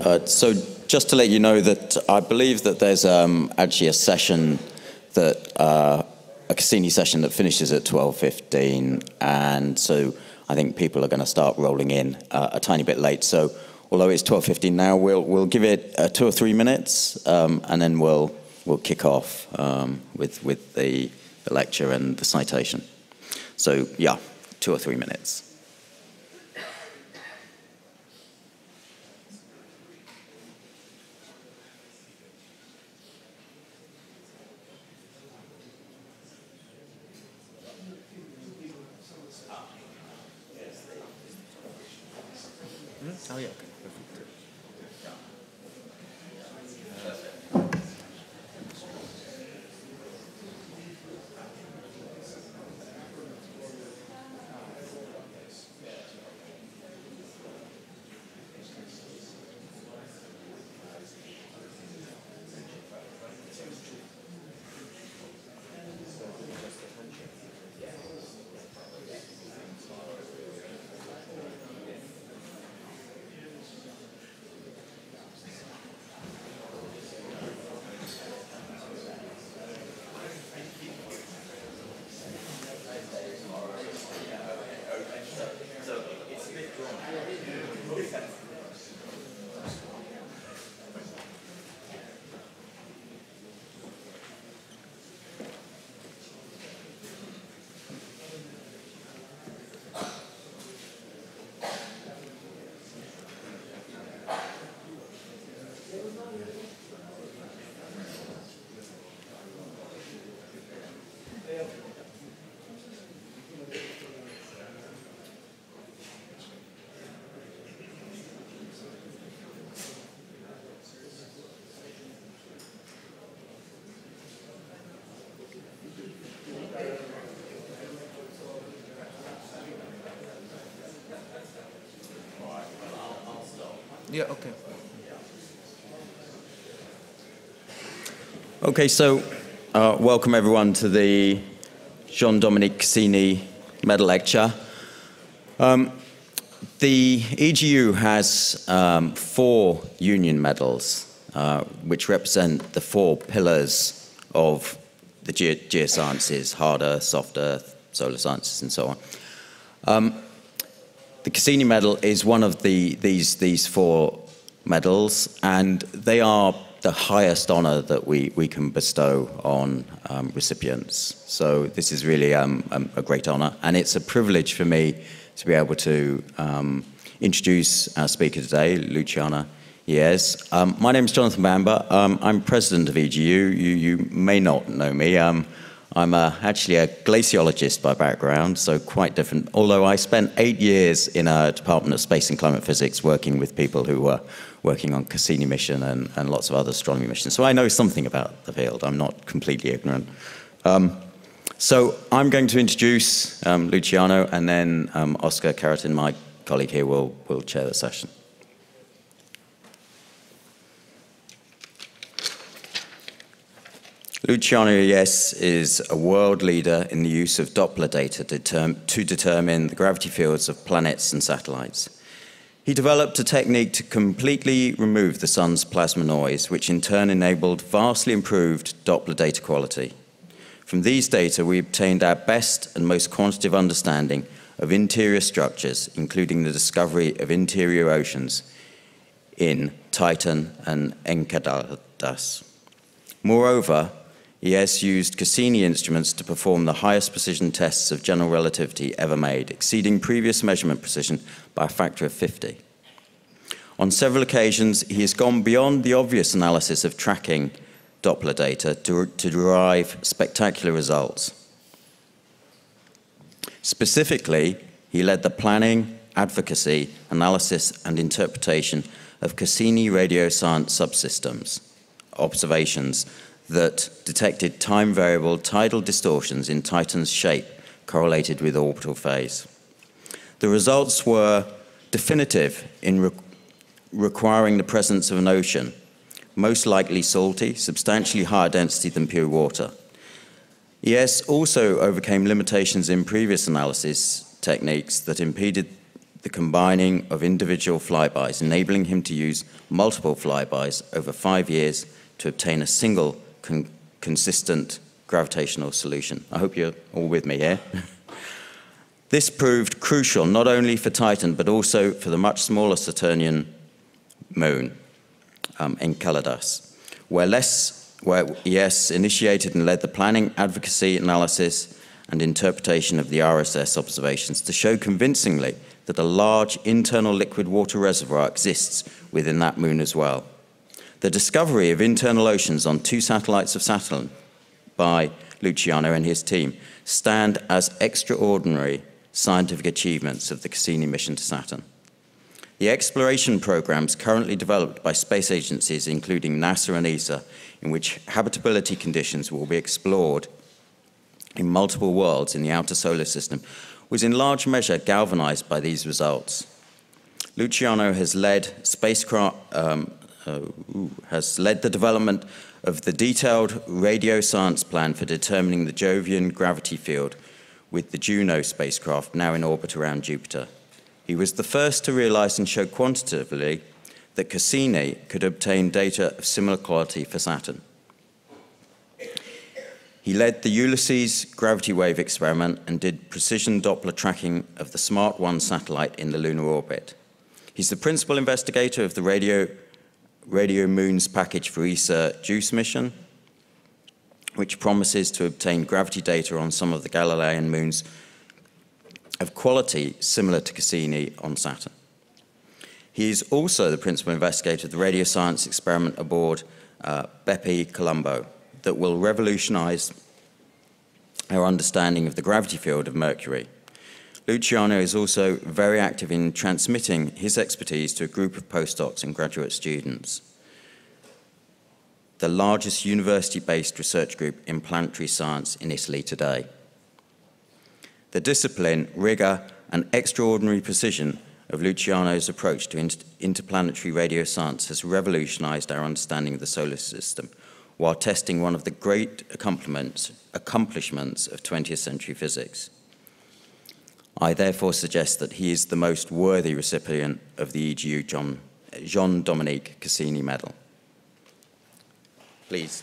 Uh, so just to let you know that I believe that there's um, actually a session that uh, a Cassini session that finishes at 12:15, and so I think people are going to start rolling in uh, a tiny bit late. So although it's 12:15 now, we'll we'll give it uh, two or three minutes, um, and then we'll we'll kick off um, with with the, the lecture and the citation. So yeah, two or three minutes. Yeah. you. Yeah, okay. Okay, so uh, welcome everyone to the Jean-Dominique Cassini Medal Lecture. Um, the EGU has um, four union medals, uh, which represent the four pillars of the ge geosciences, soft earth, solar sciences, and so on. Um, the Cassini medal is one of the, these, these four medals, and they are the highest honor that we, we can bestow on um, recipients. So this is really um, um a great honor, and it's a privilege for me to be able to um, introduce our speaker today, Luciana Yes. Um, my name is Jonathan Bamber. Um, I'm president of EGU. You, you may not know me. I'm a, uh, actually a glaciologist by background, so quite different. Although I spent eight years in a Department of Space and Climate Physics working with people who were working on Cassini mission and, and lots of other astronomy missions. So I know something about the field. I'm not completely ignorant. Um, so I'm going to introduce um, Luciano, and then um, Oscar Keratin, my colleague here, will, will chair the session. Luciano Yes is a world leader in the use of Doppler data to determine the gravity fields of planets and satellites. He developed a technique to completely remove the sun's plasma noise, which in turn enabled vastly improved Doppler data quality. From these data, we obtained our best and most quantitative understanding of interior structures, including the discovery of interior oceans in Titan and Enceladus. Moreover, ES used Cassini instruments to perform the highest precision tests of general relativity ever made, exceeding previous measurement precision by a factor of 50. On several occasions, he has gone beyond the obvious analysis of tracking Doppler data to, to derive spectacular results. Specifically, he led the planning, advocacy, analysis, and interpretation of Cassini radio science subsystems, observations that detected time variable tidal distortions in Titan's shape correlated with orbital phase. The results were definitive in re requiring the presence of an ocean, most likely salty, substantially higher density than pure water. ES also overcame limitations in previous analysis techniques that impeded the combining of individual flybys, enabling him to use multiple flybys over five years to obtain a single con consistent gravitational solution. I hope you're all with me here. this proved crucial not only for Titan, but also for the much smaller Saturnian moon, um, Enceladus, where, less, where ES initiated and led the planning, advocacy, analysis, and interpretation of the RSS observations to show convincingly that a large internal liquid water reservoir exists within that moon as well the discovery of internal oceans on two satellites of Saturn by Luciano and his team stand as extraordinary scientific achievements of the Cassini mission to Saturn. The exploration programs currently developed by space agencies, including NASA and ESA, in which habitability conditions will be explored in multiple worlds in the outer solar system, was in large measure galvanized by these results. Luciano has led spacecraft, um, uh, has led the development of the detailed radio science plan for determining the Jovian gravity field with the Juno spacecraft now in orbit around Jupiter. He was the first to realize and show quantitatively that Cassini could obtain data of similar quality for Saturn. He led the Ulysses gravity wave experiment and did precision Doppler tracking of the Smart 1 satellite in the lunar orbit. He's the principal investigator of the radio Radio Moon's package for ESA JUICE mission, which promises to obtain gravity data on some of the Galilean moons of quality similar to Cassini on Saturn. He is also the principal investigator of the radio science experiment aboard uh, Bepi Colombo that will revolutionize our understanding of the gravity field of Mercury Luciano is also very active in transmitting his expertise to a group of postdocs and graduate students. The largest university-based research group in planetary science in Italy today. The discipline, rigour and extraordinary precision of Luciano's approach to interplanetary radio science has revolutionized our understanding of the solar system while testing one of the great accomplishments of 20th century physics. I therefore suggest that he is the most worthy recipient of the EGU Jean-Dominique Cassini Medal. Please.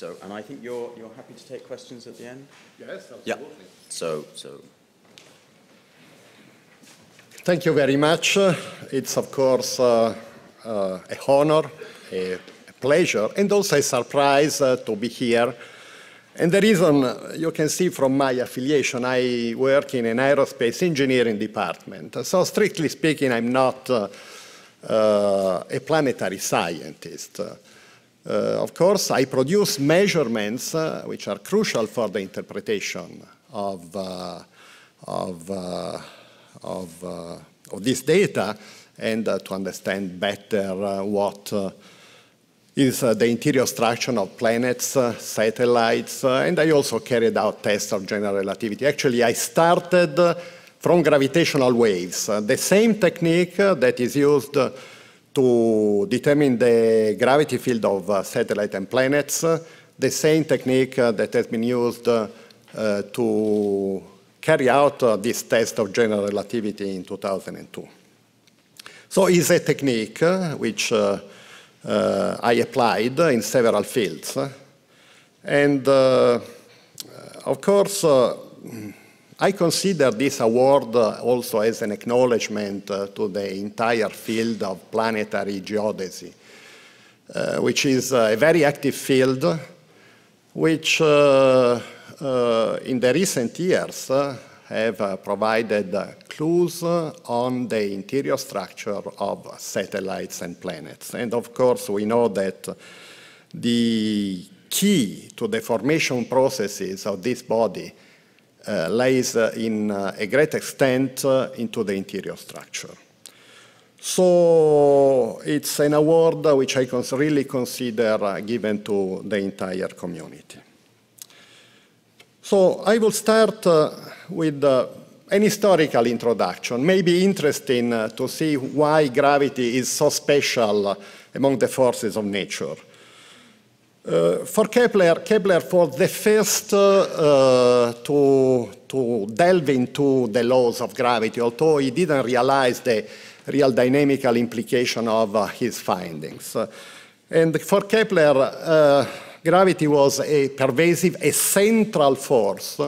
So, and I think you're, you're happy to take questions at the end? Yes, absolutely. Yeah. So, so. Thank you very much. It's, of course, uh, uh, a honor, a, a, pleasure, and also a surprise uh, to be here. And the reason uh, you can see from my affiliation, I work in an aerospace engineering department. So, strictly speaking, I'm not uh, uh, a planetary scientist. Uh, of course, I produce measurements uh, which are crucial for the interpretation of, uh, of, of, of, this data and to understand better what is uh, the interior structure of planets, uh, satellites, uh, and I also carried out tests of general relativity. Actually, I started from gravitational waves, the same technique that is used to determine the gravity field of uh, and planets, the same technique uh, that has been used uh, to carry out uh, this test of general relativity in 2002. So it's a technique which I applied in several fields. And of course, I consider this award also as an acknowledgement uh, to the entire field of planetary geodesy, uh, which is uh, a very active field, which in the recent years have provided clues on the interior structure of satellites and planets. And of course, we know that the key to the formation processes of this body uh, lays uh, in uh, a great extent into the interior structure. So it's an award which I cons really consider uh, given to the entire community. So I will start uh, with uh, an historical introduction, maybe interesting to see why gravity is so special among the forces of nature. Uh, for Kepler, Kepler was the first uh, uh, to, to delve into the laws of gravity, although he didn't realize the real dynamical implication of uh, his findings. Uh, and for Kepler, uh, gravity was a pervasive, a central force.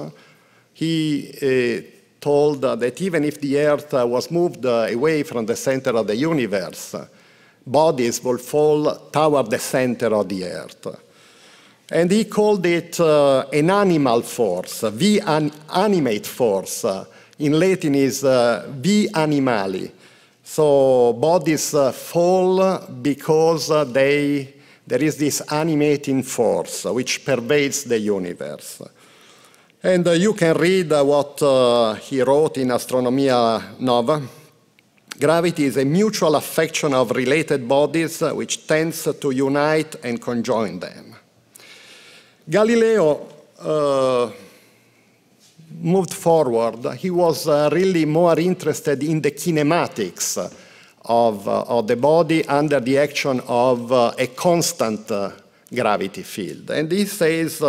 He told that even if the Earth was moved away from the center of the universe, bodies will fall toward the center of the Earth. And he called it uh, an animal force, the an animate force. in Latin is uh, the animali. So bodies uh, fall because uh, they, there is this animating force which pervades the universe. And uh, you can read uh, what uh, he wrote in Astronomia Nova, Gravity is a mutual affection of related bodies uh, which tends to unite and conjoin them. Galileo uh, moved forward. He was uh, really more interested in the kinematics of, uh, of the body under the action of uh, a constant uh, gravity field. And he says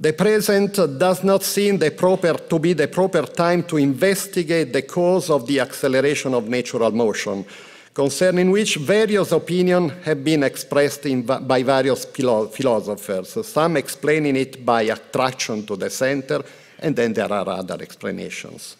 the present does not seem the proper, to be the proper time to investigate the cause of the acceleration of natural motion, concerning which various opinions have been expressed in, by various philosophers, some explaining it by attraction to the center, and then there are other explanations.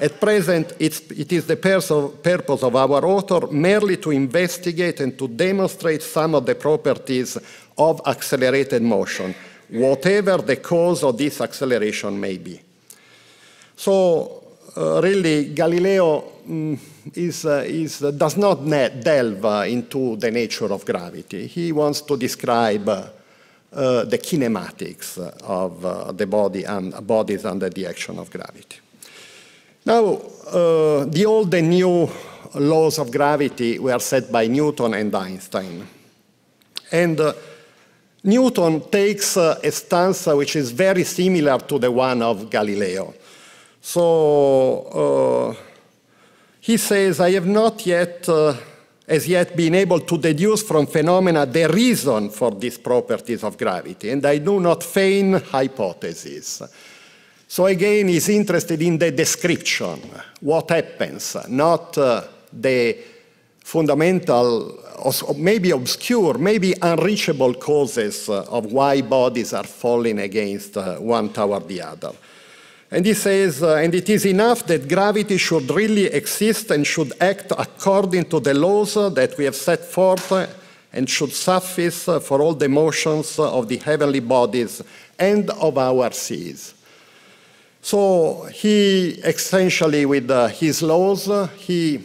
At present, it is the purpose of our author merely to investigate and to demonstrate some of the properties of accelerated motion, whatever the cause of this acceleration may be. So uh, really, Galileo mm, is, uh, is, uh, does not delve uh, into the nature of gravity. He wants to describe uh, the kinematics of uh, the body and bodies under the action of gravity. Now, uh, the old and new laws of gravity were set by Newton and Einstein. And uh, Newton takes uh, a stance uh, which is very similar to the one of Galileo. So uh, he says, I have not yet, uh, as yet, been able to deduce from phenomena the reason for these properties of gravity, and I do not feign hypotheses. So again, he's interested in the description, what happens, not uh, the fundamental maybe obscure, maybe unreachable causes uh, of why bodies are falling against uh, one toward the other. And he says, uh, and it is enough that gravity should really exist and should act according to the laws uh, that we have set forth and should suffice for all the motions of the heavenly bodies and of our seas. So he essentially, with uh, his laws, he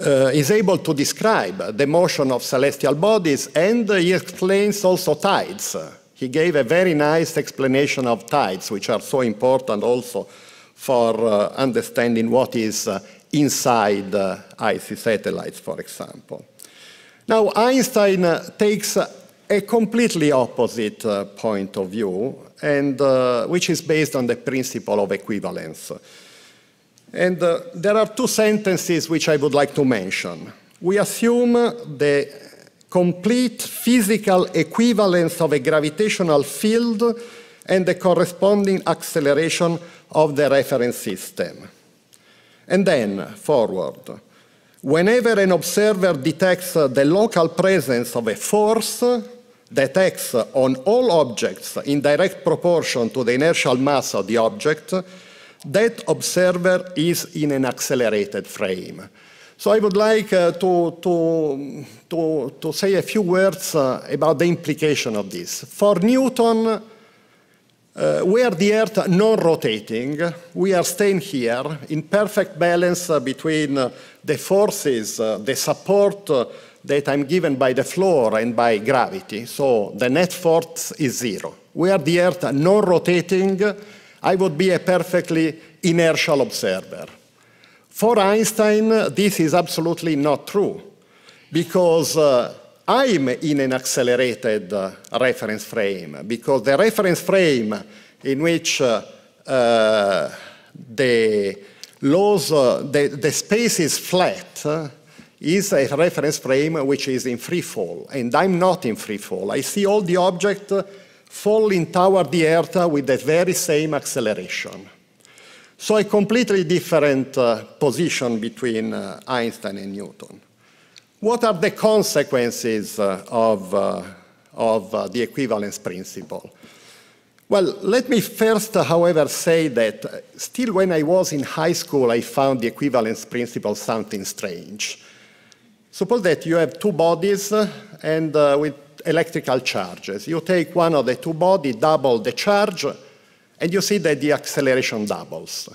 uh, is able to describe the motion of celestial bodies and he explains also tides. He gave a very nice explanation of tides, which are so important also for uh, understanding what is uh, inside uh, icy satellites, for example. Now, Einstein uh, takes uh, a completely opposite point of view, and, which is based on the principle of equivalence. And uh, there are two sentences which I would like to mention. We assume the complete physical equivalence of a gravitational field and the corresponding acceleration of the reference system. And then, forward. Whenever an observer detects the local presence of a force that acts on all objects in direct proportion to the inertial mass of the object, that observer is in an accelerated frame. So I would like uh, to, to, to, to, say a few words uh, about the implication of this. For Newton, uh, are the Earth non-rotating, we are staying here in perfect balance uh, between uh, the forces, uh, the support that I'm given by the floor and by gravity. So the net force is zero. are the Earth non-rotating, I would be a perfectly inertial observer. For Einstein, this is absolutely not true, because uh, I'm in an accelerated uh, reference frame, because the reference frame in which uh, uh the laws, uh, the, the space is flat, uh, is a reference frame which is in free fall, and I'm not in free fall. I see all the objects falling toward the Earth with the very same acceleration. So a completely different uh, position between uh, Einstein and Newton. What are the consequences uh, of, uh, of uh, the equivalence principle? Well, let me first, uh, however, say that still when I was in high school, I found the equivalence principle something strange. Suppose that you have two bodies and with electrical charges. You take one of the two bodies, double the charge, and you see that the acceleration doubles.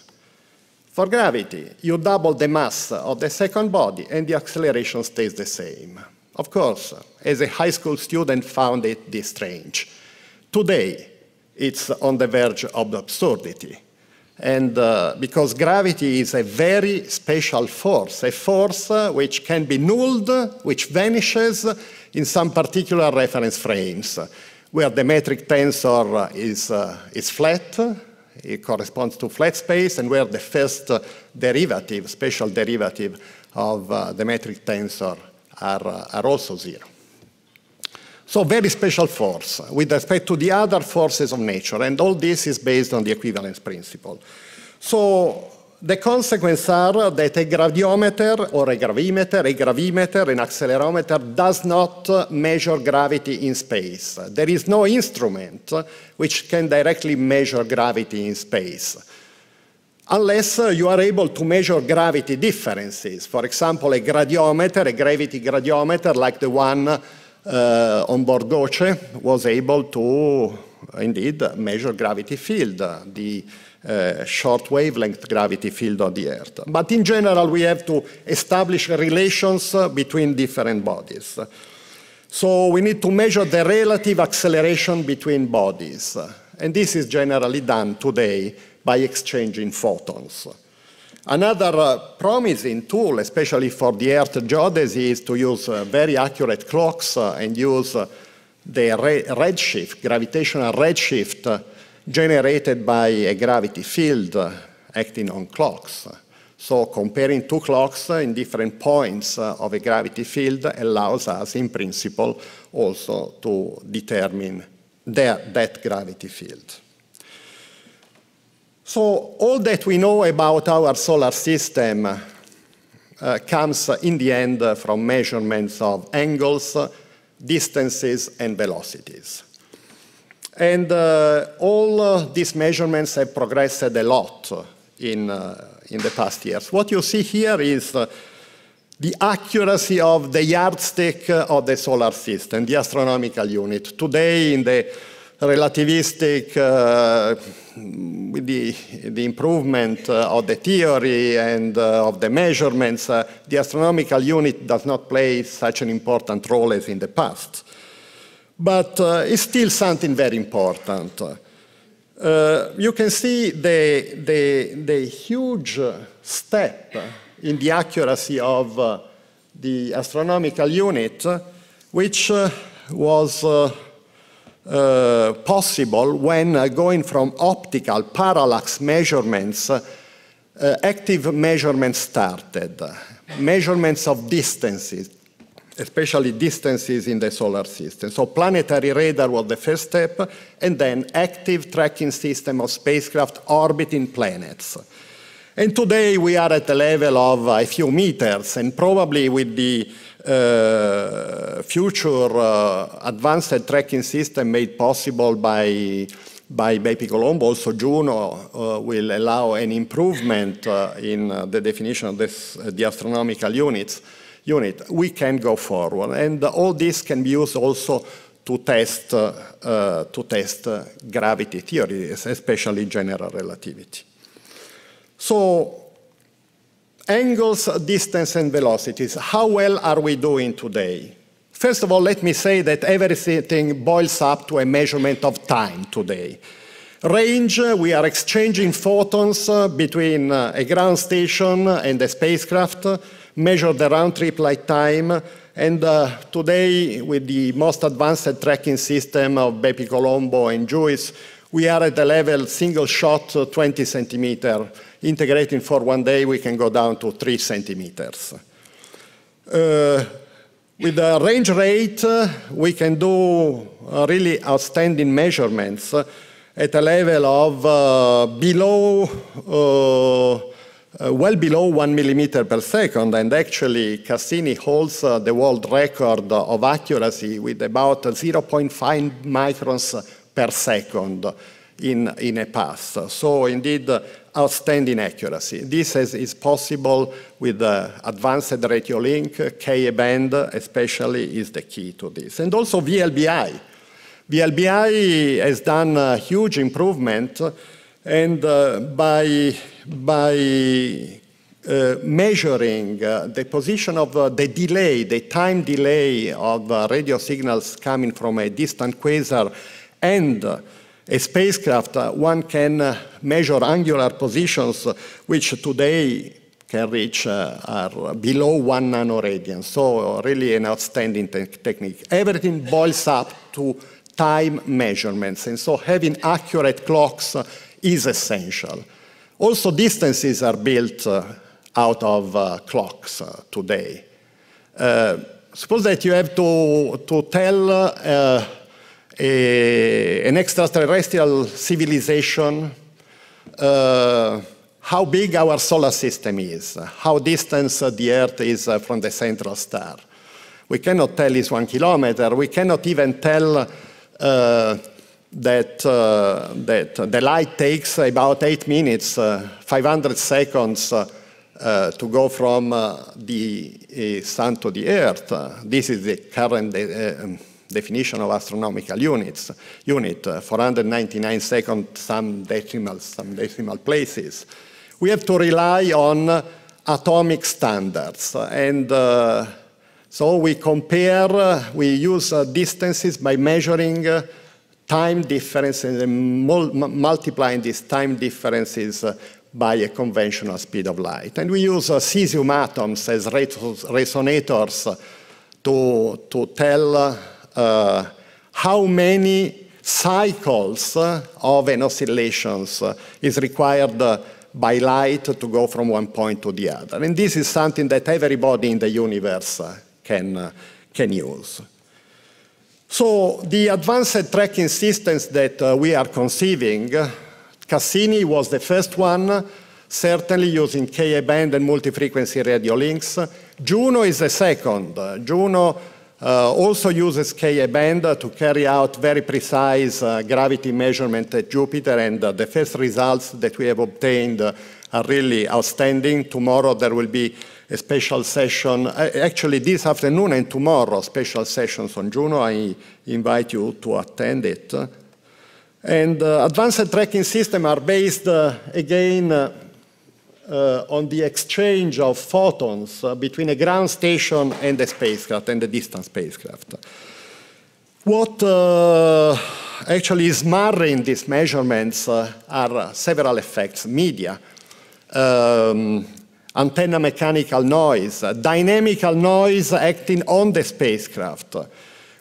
For gravity, you double the mass of the second body and the acceleration stays the same. Of course, as a high school student found it this strange. Today, it's on the verge of absurdity. And uh, because gravity is a very special force, a force uh, which can be nulled, which vanishes, in some particular reference frames where the metric tensor is, uh, is flat, it corresponds to flat space, and where the first uh, derivative, spatial derivative of uh, the metric tensor are, are also zero. So very special force with respect to the other forces of nature, and all this is based on the equivalence principle. So the consequences are that a gradiometer or a gravimeter, a gravimeter, an accelerometer does not measure gravity in space. There is no instrument which can directly measure gravity in space. Unless you are able to measure gravity differences. For example, a gradiometer, a gravity gradiometer like the one uh, on board Goce was able to indeed measure gravity field. The, uh, short wavelength gravity field on the Earth. But in general, we have to establish relations between different bodies. So we need to measure the relative acceleration between bodies. And this is generally done today by exchanging photons. Another uh, promising tool, especially for the Earth geodesy, is to use uh, very accurate clocks uh, and use uh, the redshift, gravitational redshift uh, generated by a gravity field acting on clocks. So comparing two clocks in different points of a gravity field allows us, in principle, also to determine their, that gravity field. So all that we know about our solar system uh, comes in the end from measurements of angles, distances, and velocities. And uh, all uh, these measurements have progressed a lot in, uh, in the past years. What you see here is the accuracy of the yardstick of the solar system, the astronomical unit. Today, in the relativistic, uh, with the, the improvement uh, of the theory and uh, of the measurements, the astronomical unit does not play such an important role as in the past but uh, it's still something very important. Uh, you can see the, the, the, huge step in the accuracy of uh, the astronomical unit, uh, which uh, was uh, possible when going from optical parallax measurements, active measurements started, measurements of distances, especially distances in the solar system. So planetary radar was the first step, and then active tracking system of spacecraft orbiting planets. And today we are at the level of a few meters, and probably with the uh, future uh, advanced tracking system made possible by by Bepi Colombo, also Juno uh, will allow an improvement uh, in uh, the definition of this, uh, the astronomical units unit, we can go forward. And all this can be used also to test, uh, uh, to test uh, gravity theories, especially general relativity. So angles, distance, and velocities. How well are we doing today? First of all, let me say that everything boils up to a measurement of time today. Range, we are exchanging photons between a ground station and a spacecraft measure the round trip light time. And uh, today, with the most advanced tracking system of Bepi Colombo and Juice, we are at the level single shot uh, 20 centimeter. Integrating for one day, we can go down to three centimeters. Uh, with the range rate, uh, we can do uh, really outstanding measurements uh, at a level of below uh, well below one millimeter per second, and actually Cassini holds uh, the world record of accuracy with about 0.5 microns per second in, in a pass. So indeed, uh, outstanding accuracy. This is, is possible with uh, advanced radio link, Ka-band especially is the key to this. And also VLBI. VLBI has done a huge improvement and uh, by, by uh, measuring uh, the position of uh, the delay, the time delay of uh, radio signals coming from a distant quasar and uh, a spacecraft, one can measure angular positions which today can reach are below one nanoradian. So really an outstanding te technique. Everything boils up to time measurements. And so having accurate clocks is essential. Also, distances are built uh, out of uh, clocks uh, today. Uh, suppose that you have to, to tell uh, a, an extraterrestrial civilization uh, how big our solar system is, how distant the Earth is from the central star. We cannot tell it's one kilometer. We cannot even tell that, uh, that the light takes about eight minutes, uh, 500 seconds uh, uh, to go from the sun to the earth. this is the current de um, definition of astronomical units, unit, 499 seconds, some decimals, some decimal places. We have to rely on atomic standards. And uh, so we compare, uh, we use uh, distances by measuring time difference and then mul multiplying these time differences uh, by a conventional speed of light. And we use uh, cesium atoms as resonators to, to tell uh, uh how many cycles uh, of an oscillation uh, is required by light to go from one point to the other. And this is something that everybody in the universe can, can use. So the advanced tracking systems that uh, we are conceiving, Cassini was the first one, certainly using Ka band and multi-frequency radio links. Juno is the second. Juno uh, also uses Ka band to carry out very precise uh, gravity measurement at Jupiter, and uh, the first results that we have obtained are really outstanding. Tomorrow there will be a special session. Actually, this afternoon and tomorrow, special sessions on Juno. I invite you to attend it. And uh, advanced tracking systems are based, uh, again, uh, uh, on the exchange of photons uh, between a ground station and a spacecraft, and a distant spacecraft. What uh, actually is marring these measurements are several effects. Media. Um, antenna mechanical noise, dynamical noise acting on the spacecraft.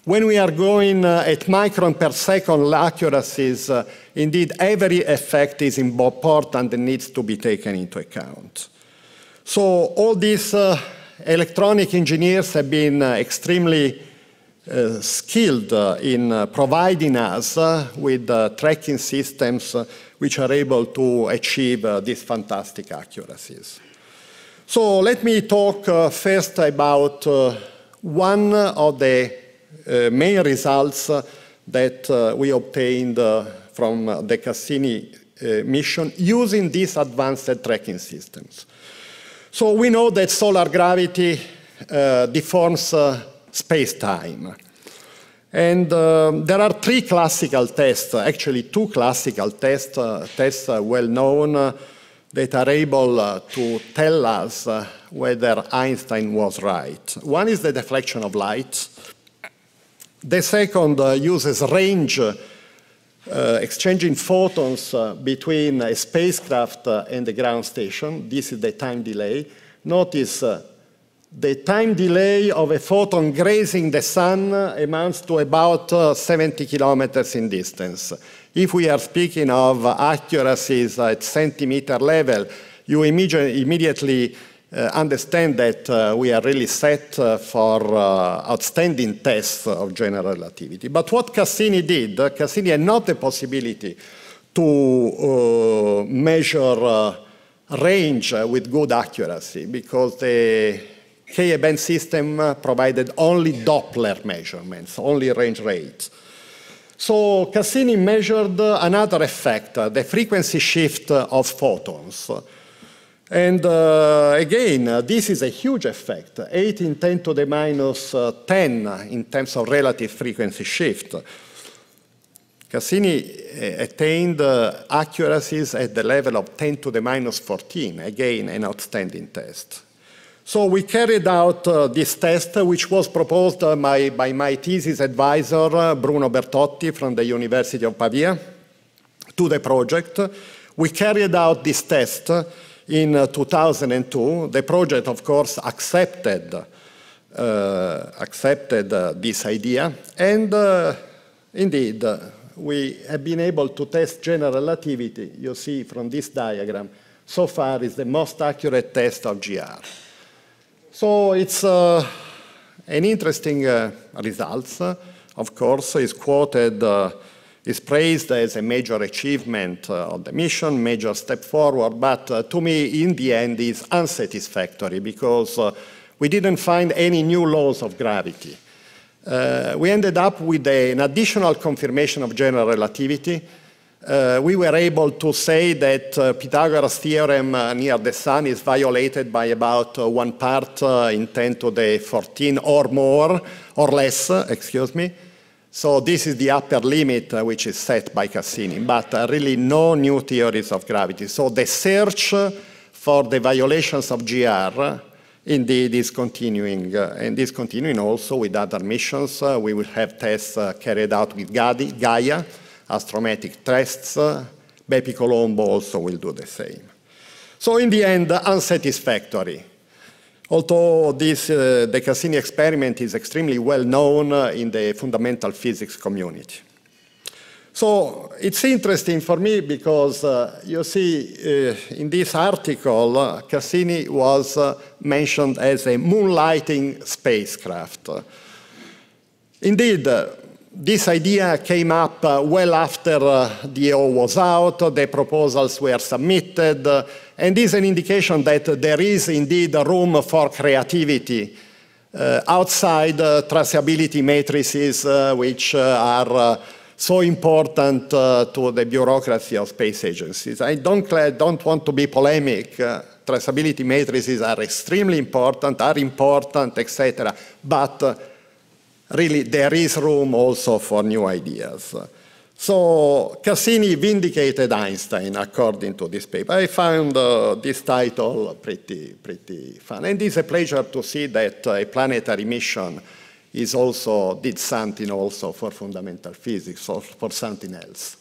When we are going uh, at micron per second accuracies, uh, indeed every effect is important and needs to be taken into account. So all these uh, electronic engineers have been uh, extremely uh, skilled uh, in providing us with tracking systems which are able to achieve these fantastic accuracies. So let me talk uh, first about uh, one of the uh, main results uh, that uh, we obtained uh, from the Cassini mission using these advanced tracking systems. So we know that solar gravity deforms space-time. And um, there are three classical tests, actually two classical tests, tests well known that are able uh, to tell us uh, whether Einstein was right. One is the deflection of light. The second uh, uses range, uh, exchanging photons uh, between a spacecraft uh, and the ground station. This is the time delay. Notice the time delay of a photon grazing the sun amounts to about 70 kilometers in distance. If we are speaking of accuracies at centimeter level, you immediately uh, understand that uh, we are really set uh, for uh, outstanding tests of general relativity. But what Cassini did, uh, Cassini had not the possibility to uh, measure range with good accuracy because the K-band system provided only Doppler measurements, only range rates. So Cassini measured another effect, the frequency shift of photons. And uh, again, this is a huge effect, 8 in 10 to the uh, 10 in terms of relative frequency shift. Cassini uh, attained uh, accuracies at the level of 10 to the minus 14, again an outstanding test. So we carried out uh, this test, which was proposed uh, by, by, my thesis advisor, uh, Bruno Bertotti from the University of Pavia, to the project. We carried out this test in uh, 2002. The project, of course, accepted, uh, accepted uh, this idea. And indeed, we have been able to test general relativity, you see from this diagram, so far is the most accurate test of GR. So it's uh, an interesting uh, Of course, is quoted, uh, is praised as a major achievement uh, of the mission, major step forward, but uh, to me, in the end, is unsatisfactory because uh, we didn't find any new laws of gravity. we ended up with a, an additional confirmation of general relativity, uh, we were able to say that uh, Pythagoras' theorem uh, near the sun is violated by about uh, one part uh, in 10 to the 14 or more, or less, uh, excuse me. So this is the upper limit which is set by Cassini, but really no new theories of gravity. So the search for the violations of GR indeed is continuing, and is continuing also with other missions. we will have tests carried out with Gaia, astrometric tests. Bepi Colombo also will do the same. So in the end, unsatisfactory. Although this, uh, the Cassini experiment is extremely well known uh, in the fundamental physics community. So it's interesting for me because uh, you see uh, in this article, uh, Cassini was uh, mentioned as a moonlighting spacecraft. Indeed, this idea came up uh, well after uh, the O was out, the proposals were submitted, uh, and is an indication that there is indeed room for creativity outside traceability matrices, which are so important uh, to the bureaucracy of space agencies. I don't, don't want to be polemic. Uh, traceability matrices are extremely important, are important, etc. But uh, really there is room also for new ideas. So Cassini vindicated Einstein, according to this paper. I found uh, this title pretty, pretty fun. And it's a pleasure to see that a planetary mission is also, did something also for fundamental physics or for something else.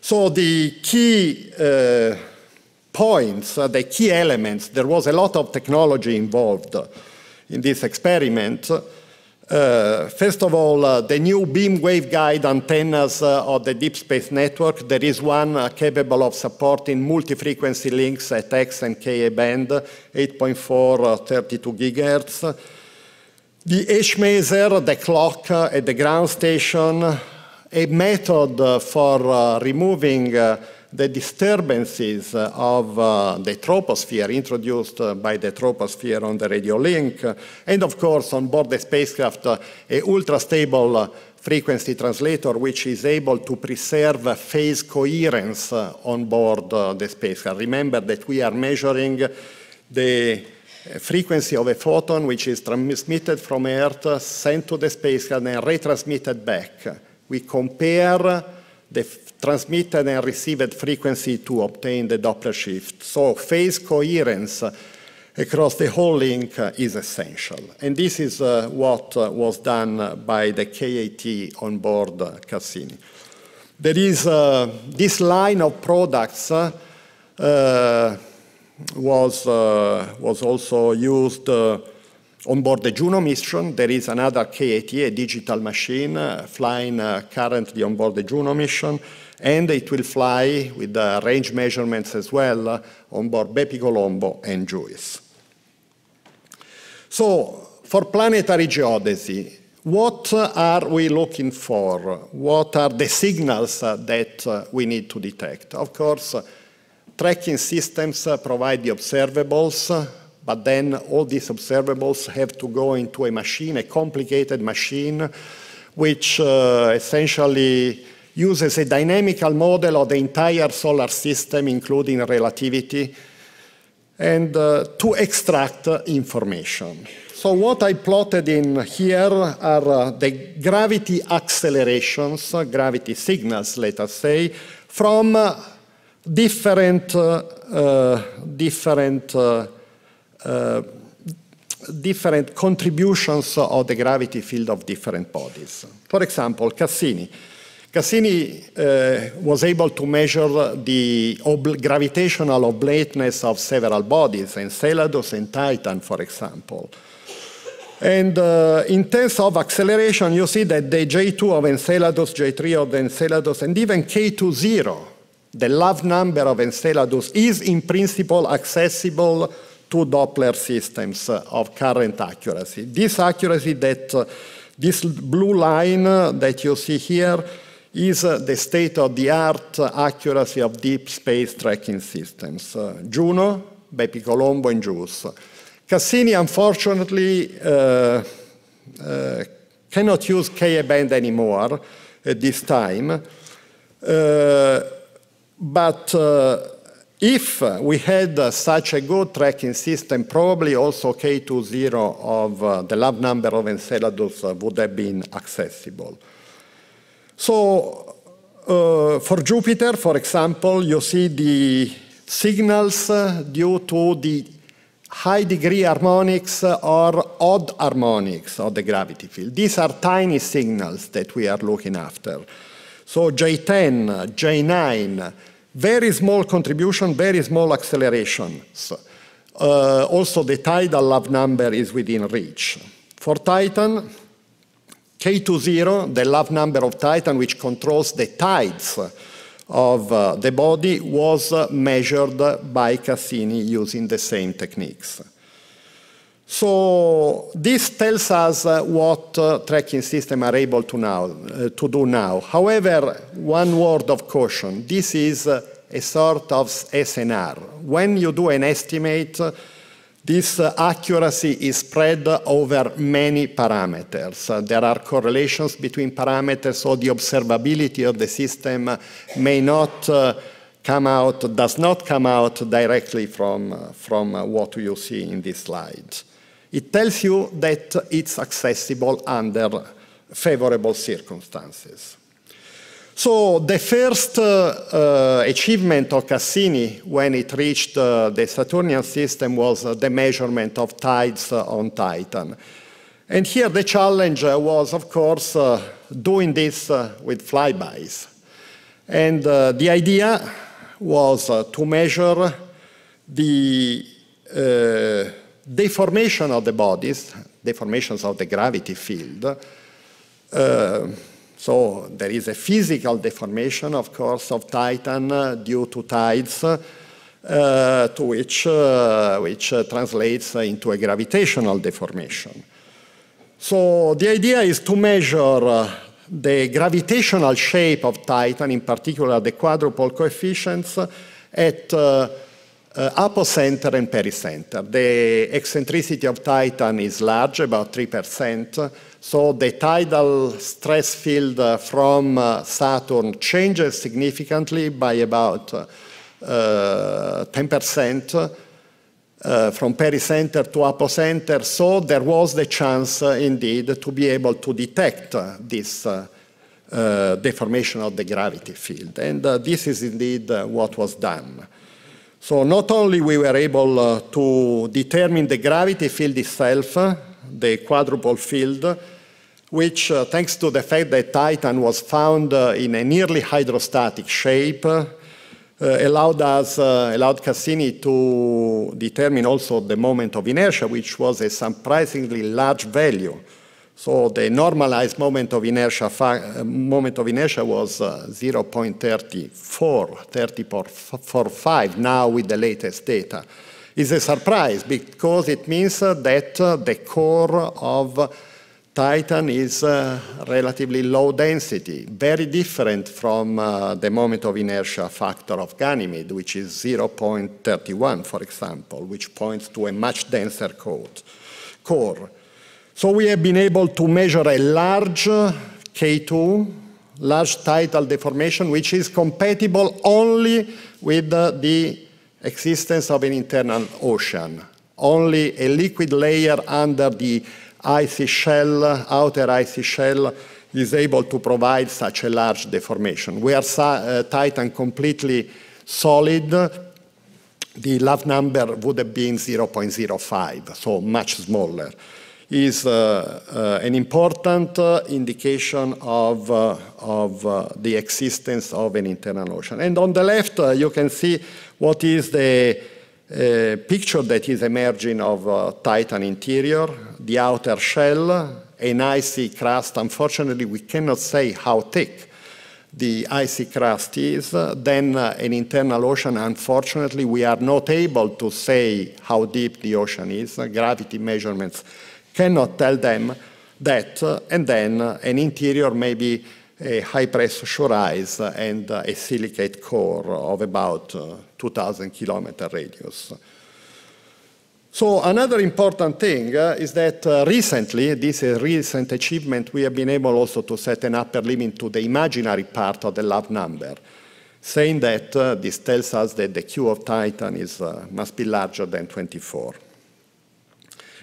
So the key uh, points, uh, the key elements, there was a lot of technology involved in this experiment. Uh, first of all, uh, the new beam waveguide antennas uh, of the Deep Space Network, there is one uh, capable of supporting multi-frequency links at X and Ka band, 8.4, uh, 32 gigahertz. The H-maser, the clock at the ground station, a method for removing the disturbances of uh, the troposphere introduced uh, by the troposphere on the radio link, uh, and of course on board the spacecraft a ultra-stable frequency translator which is able to preserve phase coherence on board the spacecraft. Remember that we are measuring the frequency of a photon which is transmitted from Earth, sent to the spacecraft, and retransmitted back. We compare the transmitted and received frequency to obtain the Doppler shift. So phase coherence across the whole link is essential. And this is uh, what uh, was done by the KAT on board Cassini. There is uh, this line of products uh, uh, was, was also used on board the Juno mission, there is another KAT, a digital machine, uh, flying uh, currently on board the Juno mission, and it will fly with the range measurements as well uh, on board Bepi Colombo and JUICE. So, for planetary geodesy, what are we looking for? What are the signals uh, that uh, we need to detect? Of course, tracking systems provide the observables, but then all these observables have to go into a machine, a complicated machine, which uh, essentially uses a dynamical model of the entire solar system, including relativity, and uh, to extract uh, information. So what I plotted in here are uh, the gravity accelerations, uh, gravity signals, let us say, from uh, different, uh, different different contributions of the gravity field of different bodies. For example, Cassini. Cassini uh, was able to measure the gravitational oblateness of several bodies, Enceladus and Titan, for example. And uh, in terms of acceleration, you see that the J2 of Enceladus, J3 of Enceladus, and even K20, the love number of Enceladus, is in principle accessible two Doppler systems of current accuracy. This accuracy that this blue line that you see here is the state-of-the-art accuracy of deep space tracking systems. Uh, Juno, Bepi Colombo, and JUICE. Cassini, unfortunately, uh, uh, cannot use Ka-band anymore at this time, uh, but uh, if we had uh, such a good tracking system, probably also K20 of uh, the lab number of Enceladus uh, would have been accessible. So uh, for Jupiter, for example, you see the signals uh, due to the high degree harmonics or odd harmonics of the gravity field. These are tiny signals that we are looking after. So J10, J9, very small contribution, very small accelerations. Uh, also, the tidal love number is within reach. For Titan, K20, the love number of Titan, which controls the tides of uh, the body, was uh, measured by Cassini using the same techniques. So this tells us uh, what uh, tracking systems are able to, now, uh, to do now. However, one word of caution. This is uh, a sort of SNR. When you do an estimate, uh, this uh, accuracy is spread over many parameters. there are correlations between parameters, so the observability of the system may not come out, does not come out directly from, from what you see in this slide. It tells you that it's accessible under favorable circumstances. So the first uh, uh, achievement of Cassini when it reached uh, the Saturnian system was uh, the measurement of tides uh, on Titan. And here the challenge uh, was, of course, doing this with flybys. And the idea was to measure the deformation of the bodies, deformations of the gravity field. Uh, so there is a physical deformation, of course, of Titan uh, due to tides, uh, to which, uh, which uh, translates into a gravitational deformation. So the idea is to measure uh, the gravitational shape of Titan, in particular the quadrupole coefficients, at uh, apocenter and pericenter. The eccentricity of Titan is large, about 3%, so the tidal stress field uh, from uh, Saturn changes significantly by about 10% uh, uh, from pericenter to apocenter, so there was the chance uh, indeed to be able to detect this deformation of the gravity field. And this is indeed what was done. So not only we were able uh, to determine the gravity field itself, uh, the quadruple field, which uh, thanks to the fact that Titan was found uh, in a nearly hydrostatic shape, uh, allowed us, uh, allowed Cassini to determine also the moment of inertia, which was a surprisingly large value. So the normalized moment of inertia, uh, moment of inertia was uh, 0.34, 30.45 now with the latest data. It's a surprise because it means uh, that uh, the core of Titan is uh, relatively low density, very different from uh, the moment of inertia factor of Ganymede, which is 0.31, for example, which points to a much denser core. So we have been able to measure a large K2, large tidal deformation, which is compatible only with the existence of an internal ocean. Only a liquid layer under the icy shell, outer icy shell, is able to provide such a large deformation. We are uh, Titan completely solid. The love number would have been 0.05, so much smaller is uh, uh, an important uh, indication of, of the existence of an internal ocean. And on the left, you can see what is the picture that is emerging of Titan interior, the outer shell, an icy crust. Unfortunately, we cannot say how thick the icy crust is. Then uh, an internal ocean, unfortunately, we are not able to say how deep the ocean is. Uh, gravity measurements cannot tell them that, uh, and then uh, an interior maybe a high pressure shore ice and a silicate core of about uh, 2,000 kilometer radius. So another important thing uh, is that uh, recently, this is a recent achievement, we have been able also to set an upper limit to the imaginary part of the love number saying that uh, this tells us that the Q of Titan is, uh, must be larger than 24.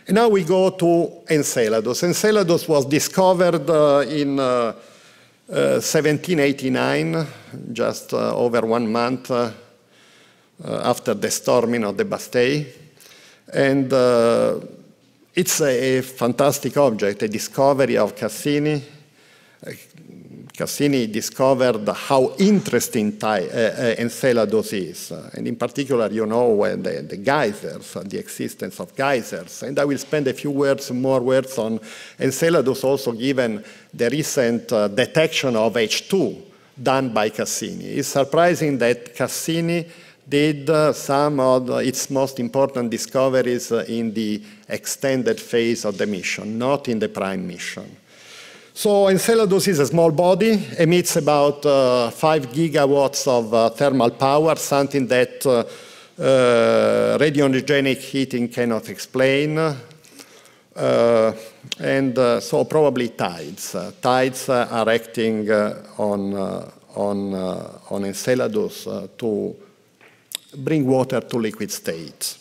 And now we go to Enceladus. Enceladus was discovered uh, in uh, uh, 1789, just uh, over one month uh, uh, after the storming of the Bastille. And it's a, a, fantastic object, a discovery of Cassini, Cassini discovered how interesting eh, eh, Enceladus is, and in particular, you know, the, the geysers, the existence of geysers. And I will spend a few words, more words on Enceladus, also given the recent uh, detection of H2 done by Cassini. It's surprising that Cassini did uh, some of the, its most important discoveries uh, in the extended phase of the mission, not in the prime mission. So Enceladus is a small body, emits about uh, 5 gigawatts of uh, thermal power, something that uh, uh radiogenic heating cannot explain. Uh, and uh, so probably tides. tides are acting on, on, on Enceladus to bring water to liquid state.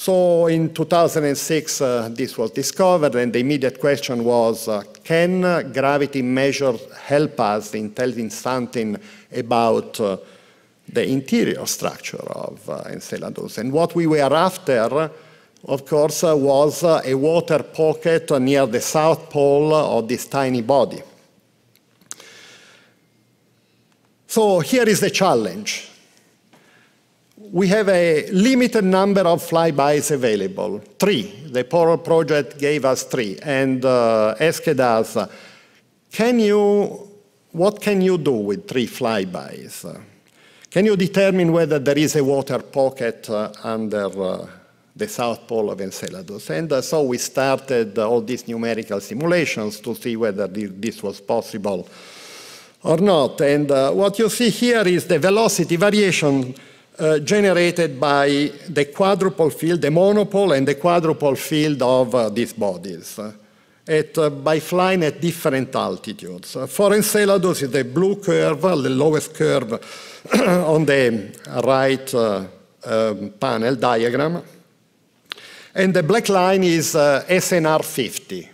So in 2006, uh, this was discovered, and the immediate question was, uh, can gravity measures help us in telling something about uh, the interior structure of uh, Enceladus? And what we were after, of course, uh, was uh, a water pocket near the south pole of this tiny body. So here is the challenge we have a limited number of flybys available, three. The Polar project gave us three, and uh, asked us, can you, what can you do with three flybys? Can you determine whether there is a water pocket uh, under uh, the south pole of Enceladus? And uh, so we started uh, all these numerical simulations to see whether this was possible or not. And uh, what you see here is the velocity variation uh, generated by the quadruple field, the monopole and the quadruple field of uh, these bodies uh, at, uh, by flying at different altitudes. Uh, for Enceladus is the blue curve, the lowest curve on the right uh, um, panel diagram. And the black line is SNR 50,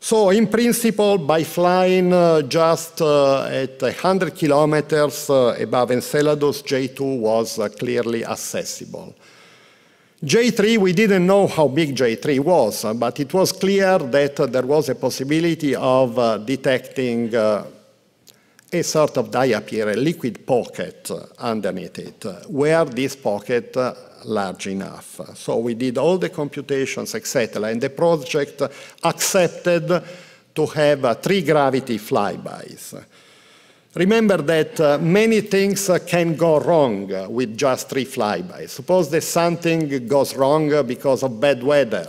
so in principle, by flying uh, just uh, at 100 kilometers uh, above Enceladus, J2 was uh, clearly accessible. J3, we didn't know how big J3 was, uh, but it was clear that uh, there was a possibility of detecting a sort of diapir, a liquid pocket underneath it, where this pocket large enough. So we did all the computations, etc. And the project accepted to have uh, three gravity flybys. Remember that uh, many things uh, can go wrong uh, with just three flybys. Suppose that something goes wrong uh, because of bad weather,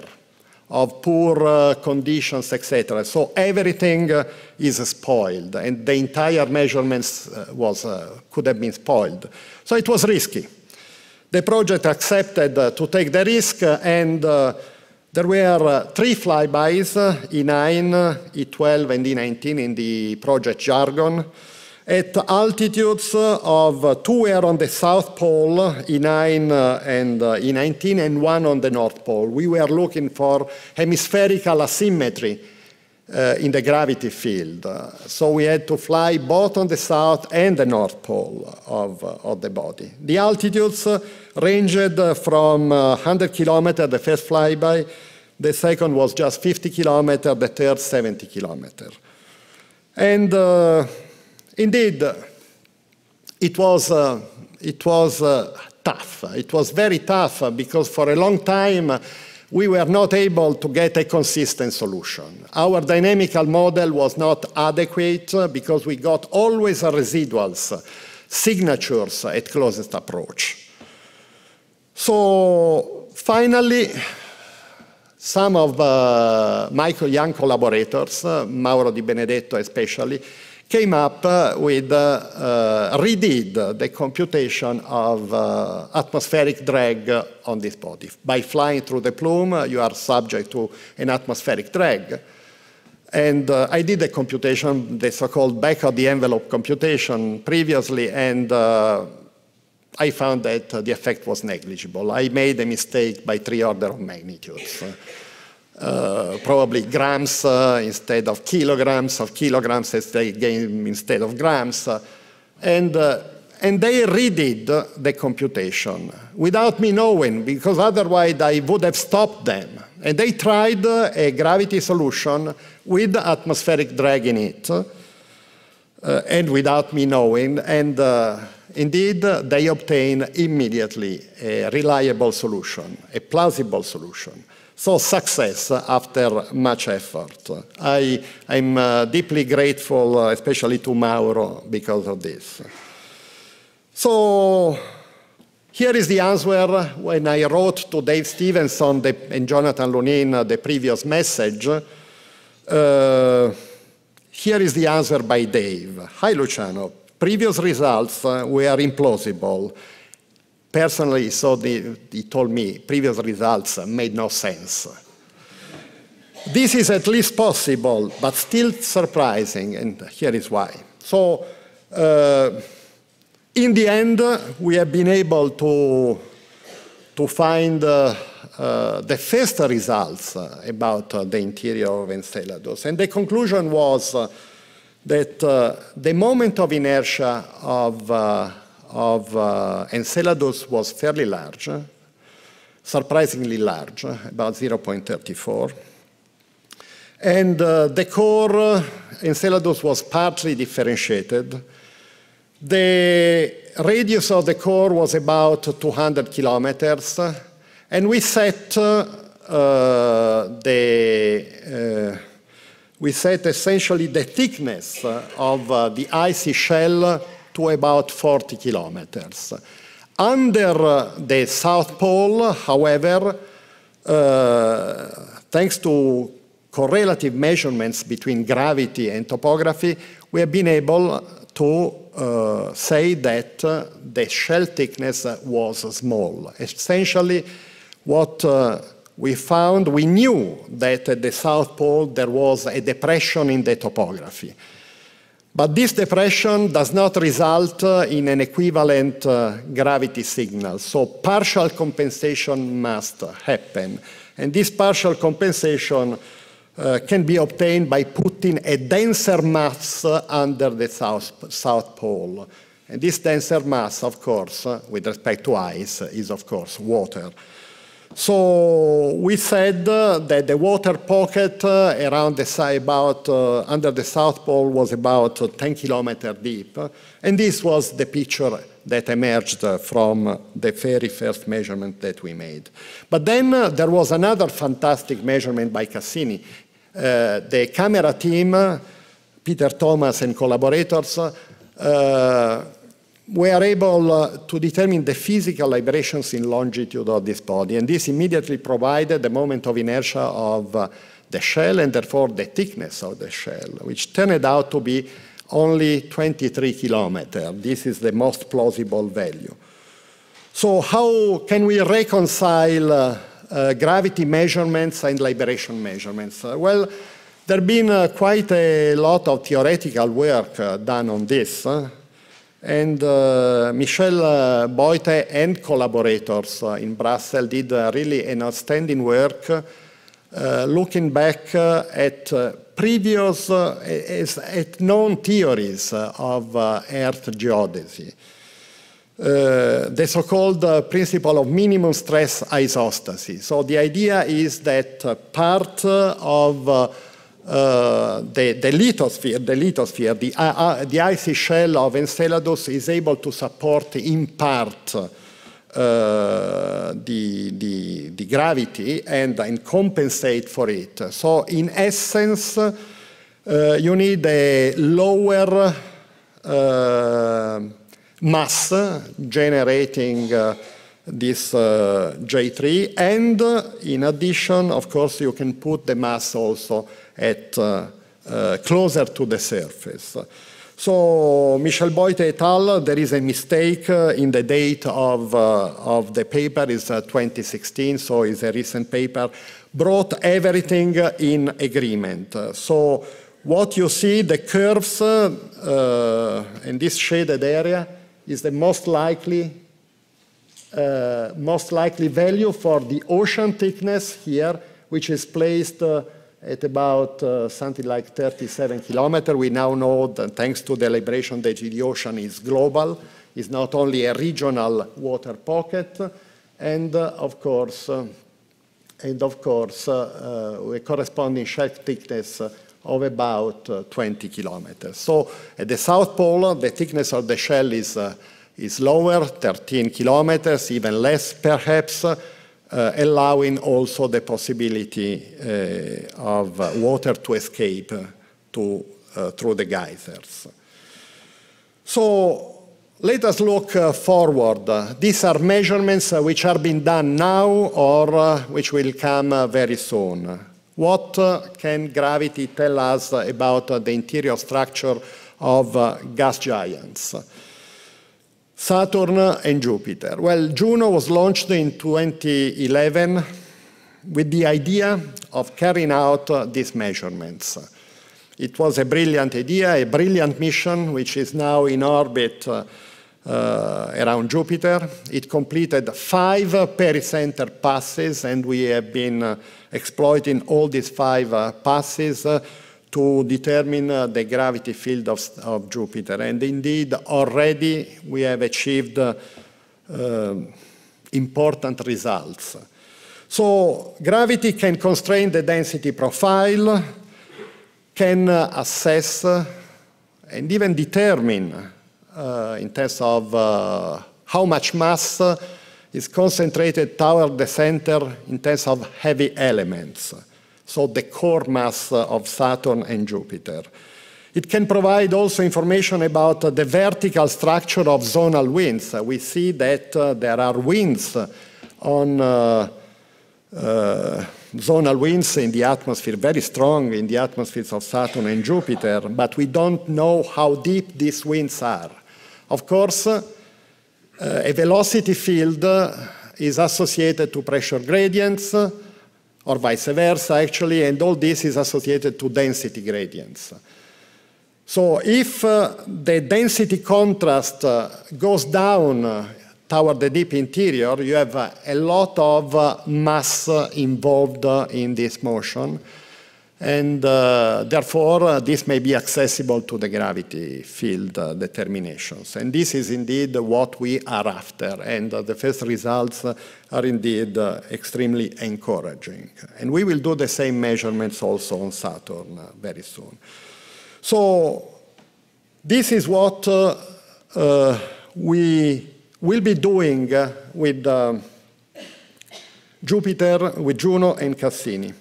of poor uh, conditions, etc. So everything is spoiled, and the entire measurements was, could have been spoiled. So it was risky. The project accepted to take the risk, and uh, there were uh, three flybys, E9, uh, E12, and E19 in the project jargon, at altitudes of two were on the South Pole, E9 and E19, and one on the North Pole. We were looking for hemispherical asymmetry uh, in the gravity field. Uh, so we had to fly both on the south and the north pole of, uh, of the body. The altitudes uh, ranged from 100 uh, kilometer, the first flyby, the second was just 50 kilometer, the third 70 kilometer. And indeed, it was, it was tough. It was very tough because for a long time we were not able to get a consistent solution. Our dynamical model was not adequate because we got always residuals, signatures at closest approach. So finally, some of uh, Michael Young collaborators, uh, Mauro Di Benedetto especially, came up uh, with, uh, uh redid the computation of uh, atmospheric drag on this body. By flying through the plume, you are subject to an atmospheric drag. And uh, I did a computation, the so-called back of the envelope computation previously, and uh, I found that uh, the effect was negligible. I made a mistake by three order of magnitudes. Uh, probably grams uh, instead of kilograms, of kilograms instead of grams. Uh, and, uh, and they redid the computation without me knowing, because otherwise I would have stopped them. And they tried a gravity solution with atmospheric drag in it, and without me knowing. And Indeed, they obtain immediately a reliable solution, a plausible solution. So success after much effort. I, am uh, deeply grateful, uh, especially to Mauro, because of this. So here is the answer when I wrote to Dave Stevenson the, and Jonathan Lunin uh, the previous message. Uh, here is the answer by Dave. Hi, Luciano. Previous results uh, were implausible personally, so the, he told me previous results made no sense. This is at least possible, but still surprising, and here is why. So, uh, in the end, we have been able to, to find uh, uh, the first results about uh, the interior of Enceladus. And the conclusion was uh, that uh, the moment of inertia of of uh, Enceladus was fairly large, surprisingly large, about 0.34. And uh, the core Enceladus was partly differentiated. The radius of the core was about 200 kilometers, and we set uh, the uh, we set essentially the thickness of uh, the icy shell to about 40 kilometers. Under the South Pole, however, uh, thanks to correlative measurements between gravity and topography, we have been able to uh, say that uh, the shell thickness was small. Essentially, what uh, we found, we knew that at the South Pole there was a depression in the topography. But this depression does not result uh, in an equivalent uh, gravity signal, so partial compensation must happen. And this partial compensation uh, can be obtained by putting a denser mass under the south, south pole. And this denser mass, of course, uh, with respect to ice, is of course water. So we said uh, that the water pocket uh, around the about uh, under the South Pole was about uh, 10 kilometers deep, and this was the picture that emerged from the very first measurement that we made. But then uh, there was another fantastic measurement by Cassini. Uh, the camera team, Peter Thomas and collaborators, we are able uh, to determine the physical librations in longitude of this body, and this immediately provided the moment of inertia of uh, the shell and therefore the thickness of the shell, which turned out to be only 23 kilometers. This is the most plausible value. So how can we reconcile uh, uh gravity measurements and liberation measurements? Uh, well, there have been uh, quite a lot of theoretical work done on this. Huh? And uh, Michel uh, Boite and collaborators uh, in Brussels did uh, really an outstanding work uh, looking back uh, at previous, at known theories of Earth geodesy. the so-called principle of minimum stress isostasy. So the idea is that part of uh, the, the, lithosphere, the lithosphere, the, uh, uh, the icy shell of Enceladus is able to support in part uh, the, the, the, gravity and, and compensate for it. So in essence, uh, you need a lower uh, mass generating uh, this J3 and in addition, of course, you can put the mass also at uh, uh, closer to the surface. So Michel Boite et al., there is a mistake uh, in the date of, uh, of the paper, is uh, 2016, so it's a recent paper, brought everything in agreement. so what you see, the curves uh, in this shaded area is the most likely, most likely value for the ocean thickness here, which is placed at about uh, something like 37 kilometers. We now know that thanks to the liberation that the ocean is global, it's not only a regional water pocket, and uh, of course, uh, and of course, uh, uh, a corresponding shelf thickness of about uh, 20 kilometers. So at the South Pole, the thickness of the shell is, is lower, 13 kilometers, even less perhaps, uh, allowing also the possibility uh, of water to escape to, uh, through the geysers. So let us look uh, forward. These are measurements uh, which are being done now or uh, which will come very soon. What can gravity tell us about the interior structure of gas giants? Saturn and Jupiter. Well, Juno was launched in 2011 with the idea of carrying out uh, these measurements. It was a brilliant idea, a brilliant mission, which is now in orbit uh, uh, around Jupiter. It completed five pericenter passes, and we have been uh, exploiting all these five uh, passes uh, to determine uh, the gravity field of, of, Jupiter. And indeed, already we have achieved uh, uh, important results. So gravity can constrain the density profile, can uh, assess uh, and even determine uh, in terms of how much mass is concentrated toward the center in terms of heavy elements so the core mass uh, of Saturn and Jupiter. It can provide also information about uh, the vertical structure of zonal winds. Uh, we see that there are winds on uh, uh, zonal winds in the atmosphere, very strong in the atmospheres of Saturn and Jupiter, but we don't know how deep these winds are. Of course, uh, a velocity field is associated to pressure gradients, or vice versa, actually, and all this is associated to density gradients. So if uh, the density contrast uh, goes down uh, toward the deep interior, you have uh, a lot of uh, mass uh, involved in this motion. And uh, therefore, uh, this may be accessible to the gravity field uh, determinations. And this is indeed what we are after. And uh, the first results uh, are indeed uh, extremely encouraging. And we will do the same measurements also on Saturn very soon. So this is what we will be doing with um, Jupiter, with Juno and Cassini.